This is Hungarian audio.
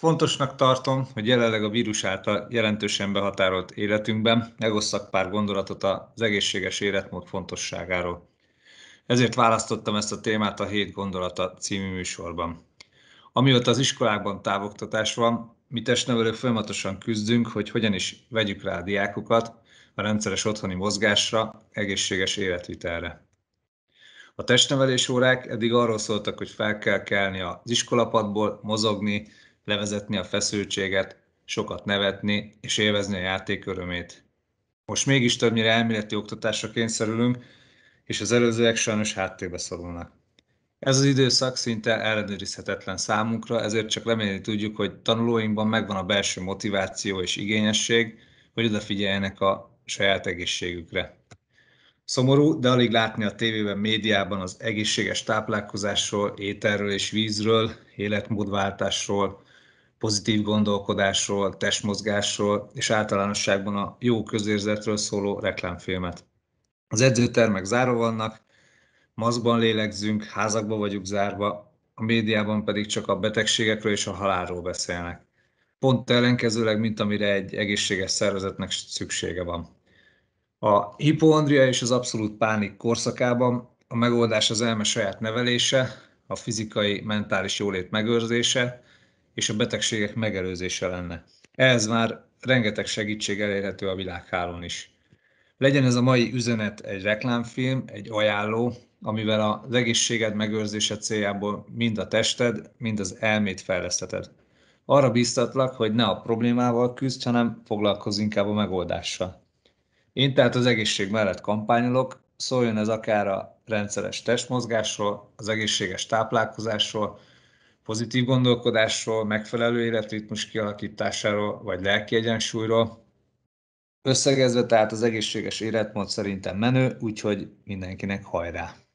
Fontosnak tartom, hogy jelenleg a vírus által jelentősen behatárolt életünkben megosszak pár gondolatot az egészséges életmód fontosságáról. Ezért választottam ezt a témát a Hét gondolata című műsorban. Amióta az iskolákban távoktatás van, mi testnevelők folyamatosan küzdünk, hogy hogyan is vegyük rá a diákokat a rendszeres otthoni mozgásra, egészséges életvitelre. A testnevelés órák eddig arról szóltak, hogy fel kell kelni az iskolapadból, mozogni, levezetni a feszültséget, sokat nevetni és élvezni a játék örömét. Most mégis többnyire elméleti oktatásra kényszerülünk, és az előzőek sajnos háttérbe szorulnak. Ez az időszak szinte ellenőrizhetetlen számunkra, ezért csak remélni tudjuk, hogy tanulóinkban megvan a belső motiváció és igényesség, hogy odafigyeljenek a saját egészségükre. Szomorú, de alig látni a tévében, médiában az egészséges táplálkozásról, ételről és vízről, életmódváltásról, pozitív gondolkodásról, testmozgásról és általánosságban a jó közérzetről szóló reklámfilmet. Az edzőtermek zárva vannak, maszkban lélegzünk, házakban vagyunk zárva, a médiában pedig csak a betegségekről és a halálról beszélnek. Pont ellenkezőleg, mint amire egy egészséges szervezetnek szüksége van. A hipoandria és az abszolút pánik korszakában a megoldás az elme saját nevelése, a fizikai, mentális jólét megőrzése, és a betegségek megelőzése lenne. Ehhez már rengeteg segítség elérhető a világhálón is. Legyen ez a mai üzenet egy reklámfilm, egy ajánló, amivel az egészséged megőrzése céljából mind a tested, mind az elmét fejlesztheted. Arra biztatlak, hogy ne a problémával küzdj, hanem foglalkozz inkább a megoldással. Én tehát az egészség mellett kampányolok, szóljon ez akár a rendszeres testmozgásról, az egészséges táplálkozásról, pozitív gondolkodásról, megfelelő életritmus kialakításáról, vagy lelki egyensúlyról. Összegezve tehát az egészséges életmód szerintem menő, úgyhogy mindenkinek hajrá!